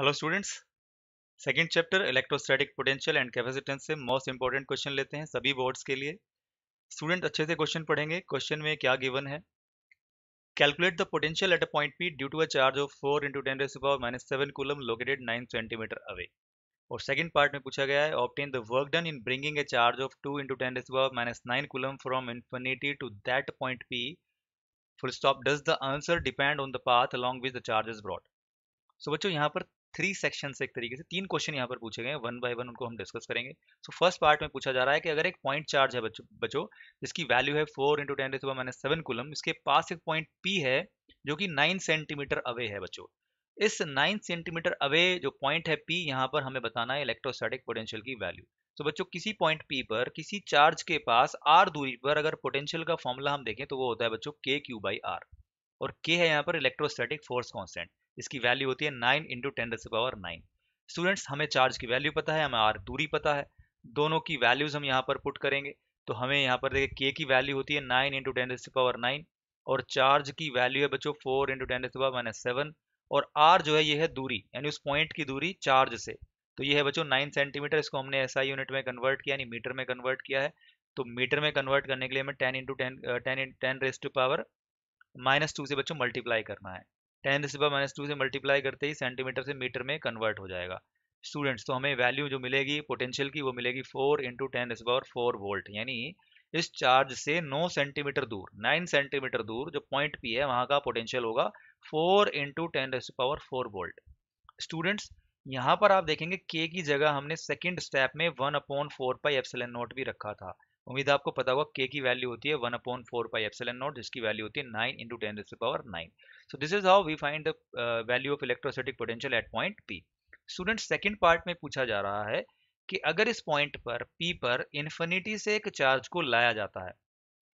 hello students second chapter electrostatic potential and capacitance से most important question लेते हैं सभी बोर्ड्स के लिए स्टूडेंट अच्छे से क्वेश्चन पढ़ेंगे क्वेश्चन में क्या गिवन है calculate the potential at a point P due to a charge of four into ten raise power minus seven coulomb located nine centimetre away और सेकंड पार्ट में पूछा गया है obtain the work done in bringing a charge of two into ten raise power minus nine coulomb from infinity to that point P full stop does the answer depend on the path along with the charge is brought so बच्चों यहाँ पर three section से एक तरीके से तीन question यहाँ पर पूछे गए वन बाय वन उनको हम डिस्कस करेंगे सो फर्स्ट पार्ट में पूछा जा रहा है कि अगर एक पॉइंट चार्ज है बच्चों बच्चो, जिसकी वैल्यू है फोर इंटू टेन सुबह माइनस सेवन कुलम इसके पास एक पॉइंट पी है जो कि नाइन सेंटीमीटर अवे है बच्चों इस नाइन सेंटीमीटर अवे जो पॉइंट है पी यहाँ पर हमें बताना है इलेक्ट्रोस्टैटिक पोटेंशियल की वैल्यू तो बच्चों किसी पॉइंट पी पर किसी चार्ज के पास आर दूरी पर अगर पोटेंशियल का फॉर्मूला हम देखें तो वो होता है बच्चों के क्यू बाई आर और के है यहाँ पर इलेक्ट्रोस्टैटिक फोर्स कॉन्स्टेंट इसकी वैल्यू होती है nine into ten raise power nine students हमें चार्ज की वैल्यू पता है हमें आर दूरी पता है दोनों की वैल्यूज हम यहाँ पर पुट करेंगे तो हमें यहाँ पर देखिए के की वैल्यू होती है nine into ten raise power nine और चार्ज की वैल्यू है बच्चों four into ten raise power minus seven और आर जो है ये है दूरी यानी उस पॉइंट की दूरी चार्ज से तो ये है बच्चों नाइन सेंटीमीटर इसको हमने ऐसा यूनिट में कन्वर्ट किया यानी मीटर में कन्वर्ट किया है तो मीटर में कन्वर्ट करने के लिए हमें ten into ten ten ten raise to power minus two से बच्चों मल्टीप्लाई करना है टेन रिसिपर माइनस टू से मल्टीप्लाई करते ही सेंटीमीटर से मीटर में कन्वर्ट हो जाएगा स्टूडेंट्स तो हमें वैल्यू जो मिलेगी पोटेंशियल की वो मिलेगी फोर इंटू टेन इस फोर वोल्ट यानी इस चार्ज से नौ सेंटीमीटर दूर नाइन सेंटीमीटर दूर जो पॉइंट पी है वहाँ का पोटेंशियल होगा फोर इंटू टेन इस पावर फोर वोल्ट स्टूडेंट्स यहाँ पर आप देखेंगे के की जगह हमने सेकेंड स्टेप में one upon four pi epsilon naught भी रखा था उम्मीद आपको पता होगा के की वैल्यू होती है one upon four pi epsilon naught जिसकी वैल्यू होती है nine into ten to power nine so this is how we find the value of electrostatic potential at point P student second part में पूछा जा रहा है कि अगर इस पॉइंट पर पी पर इन्फिनिटी से एक चार्ज को लाया जाता है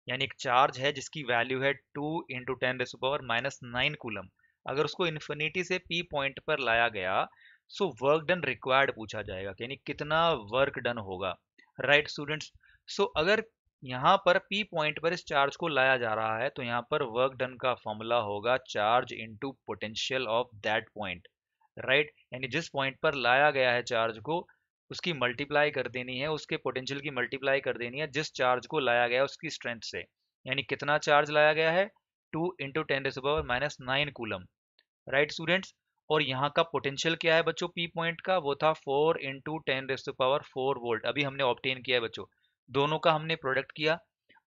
यानी एक चार्ज है जिसकी वैल्यू है two into ten raise power minus nine coulomb अगर उसको इन्फिनिटी से पी पॉइंट पर लाया गया सो वर्क डन रिक्वायर्ड पूछा जाएगा यानी कितना वर्क डन होगा राइट right, स्टूडेंट्स सो अगर यहाँ पर P पॉइंट पर इस चार्ज को लाया जा रहा है तो यहाँ पर वर्क डन का फॉर्मूला होगा charge into potential of that point right यानी जिस पॉइंट पर लाया गया है चार्ज को उसकी मल्टीप्लाई कर देनी है उसके पोटेंशियल की मल्टीप्लाई कर देनी है जिस चार्ज को लाया गया उसकी स्ट्रेंथ से यानी कितना चार्ज लाया गया है two into ten raise power minus nine coulomb right students और यहाँ का पोटेंशियल क्या है बच्चों पी पॉइंट का वो था four into ten raise power four volt अभी हमने ऑप्टेन किया है बच्चों दोनों का हमने प्रोडक्ट किया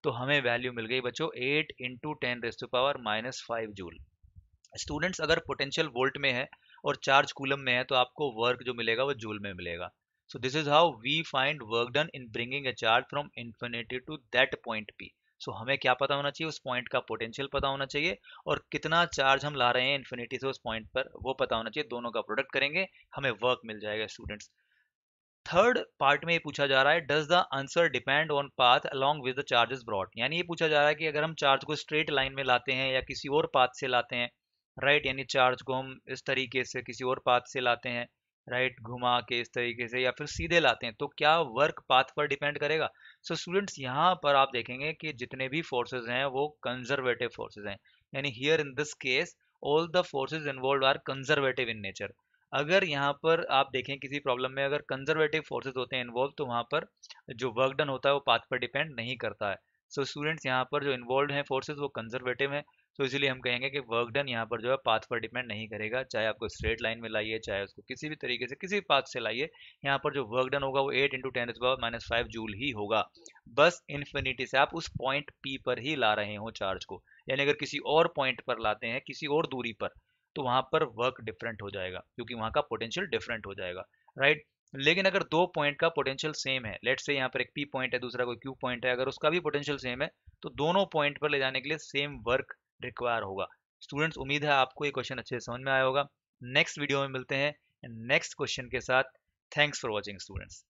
तो हमें वैल्यू मिल गई बच्चों eight into ten raise power minus five joule students अगर पोटेंशियल वोल्ट में है और चार्ज कूलम में है तो आपको वर्क जो मिलेगा वो जूल में मिलेगा so this is how we find work done in bringing a charge from infinity to that point P so हमें क्या पता होना चाहिए उस पॉइंट का पोटेंशियल पता होना चाहिए और कितना चार्ज हम ला रहे हैं इन्फिनिटी से उस पॉइंट पर वो पता होना चाहिए दोनों का प्रोडक्ट करेंगे हमें वर्क मिल जाएगा स्टूडेंट्स थर्ड पार्ट में ये पूछा जा रहा है does the answer depend on path along with the charges brought यानी ये पूछा जा रहा है कि अगर हम चार्ज को स्ट्रेट लाइन में लाते हैं या किसी और पाथ से लाते हैं राइट right, यानी चार्ज को हम इस तरीके से किसी और पाथ से लाते हैं राइट right, घुमा के इस तरीके से या फिर सीधे लाते हैं तो क्या वर्क पाथ पर डिपेंड करेगा सो so, स्टूडेंट्स यहाँ पर आप देखेंगे कि जितने भी फोर्सेज हैं वो कंजर्वेटिव फोर्सेज हैं यानी here in this case all the forces involve are conservative in nature अगर यहाँ पर आप देखें किसी प्रॉब्लम में अगर कंजर्वेटिव फोर्सेज होते हैं इन्वॉल्व तो वहाँ पर जो वर्क डन होता है वो पाथ पर डिपेंड नहीं करता है सो so, स्टूडेंट्स यहाँ पर जो इन्वॉल्व हैं फोर्सेज वो कंजर्वेटिव हैं तो so, इसलिए हम कहेंगे कि वर्क डन यहाँ पर जो है पाथ पर डिपेंड नहीं करेगा चाहे आपको स्ट्रेट लाइन में लाइए चाहे उसको किसी भी तरीके से किसी पाथ से लाइए यहाँ पर जो वर्क डन होगा वो eight into ten power minus five joule ही होगा बस इन्फिनिटी से आप उस पॉइंट पी पर ही ला रहे हो चार्ज को यानी अगर किसी और पॉइंट पर लाते हैं किसी और दूरी पर तो वहां पर वर्क डिफरेंट हो जाएगा क्योंकि वहां का पोटेंशियल डिफरेंट हो जाएगा राइट लेकिन अगर दो पॉइंट का पोटेंशियल सेम है लेट से यहाँ पर एक पी पॉइंट है दूसरा कोई क्यू पॉइंट है अगर उसका भी पोटेंशियल सेम है तो दोनों पॉइंट पर ले जाने के लिए सेम वर्क रिक्वायर होगा स्टूडेंट्स उम्मीद है आपको ये क्वेश्चन अच्छे से समझ में आया होगा नेक्स्ट वीडियो में मिलते हैं नेक्स्ट क्वेश्चन के साथ थैंक्स फॉर वॉचिंग स्टूडेंट्स